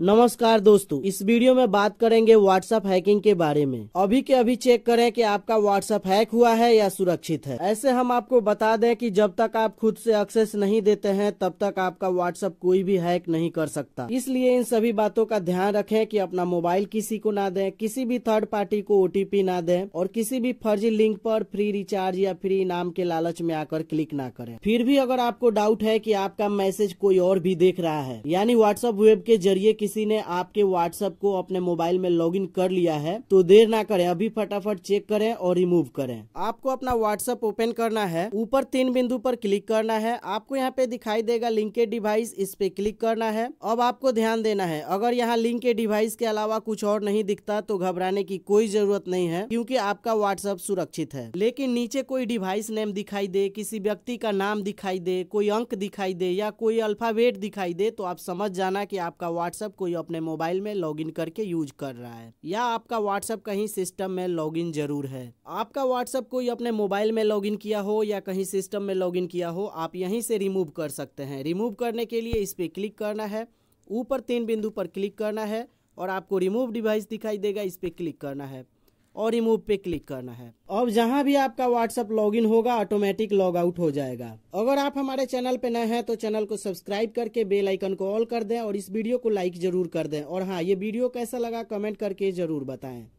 नमस्कार दोस्तों इस वीडियो में बात करेंगे व्हाट्सएप हैकिंग के बारे में अभी के अभी चेक करें कि आपका व्हाट्सएप हैक हुआ है या सुरक्षित है ऐसे हम आपको बता दें कि जब तक आप खुद से एक्सेस नहीं देते हैं तब तक आपका व्हाट्सएप कोई भी हैक नहीं कर सकता इसलिए इन सभी बातों का ध्यान रखें कि अपना मोबाइल किसी को ना दे किसी भी थर्ड पार्टी को ओटीपी ना दे और किसी भी फर्जी लिंक आरोप फ्री रिचार्ज या फ्री इनाम के लालच में आकर क्लिक न करे फिर भी अगर आपको डाउट है की आपका मैसेज कोई और भी देख रहा है यानी व्हाट्सएप वेब के जरिए किसी ने आपके व्हाट्सएप को अपने मोबाइल में लॉग कर लिया है तो देर ना करें अभी फटाफट चेक करें और रिमूव करें आपको अपना व्हाट्सएप ओपन करना है ऊपर तीन बिंदु पर क्लिक करना है आपको यहाँ पे दिखाई देगा लिंक के डिवाइस इस पे क्लिक करना है अब आपको ध्यान देना है अगर यहाँ लिंक के डिवाइस के अलावा कुछ और नहीं दिखता तो घबराने की कोई जरूरत नहीं है क्यूँकी आपका व्हाट्सएप सुरक्षित है लेकिन नीचे कोई डिवाइस नेम दिखाई दे किसी व्यक्ति का नाम दिखाई दे कोई अंक दिखाई दे या कोई अल्फावेट दिखाई दे तो आप समझ जाना कि आपका व्हाट्सएप कोई अपने मोबाइल में लॉगिन करके यूज कर रहा है या आपका व्हाट्सएप कहीं सिस्टम में लॉगिन जरूर है आपका व्हाट्सएप कोई अपने मोबाइल में लॉगिन किया हो या कहीं सिस्टम में लॉगिन किया हो आप यहीं से रिमूव कर सकते हैं रिमूव करने के लिए इस पर क्लिक करना है ऊपर तीन बिंदु पर क्लिक करना है और आपको रिमूव डिवाइस दिखाई देगा इस पर क्लिक करना है और रिमूव पे क्लिक करना है अब जहां भी आपका व्हाट्सअप लॉगिन होगा ऑटोमेटिक लॉग आउट हो जाएगा अगर आप हमारे चैनल पे नए हैं तो चैनल को सब्सक्राइब करके बेल आइकन को ऑल कर दें और इस वीडियो को लाइक जरूर कर दें और हाँ ये वीडियो कैसा लगा कमेंट करके जरूर बताएं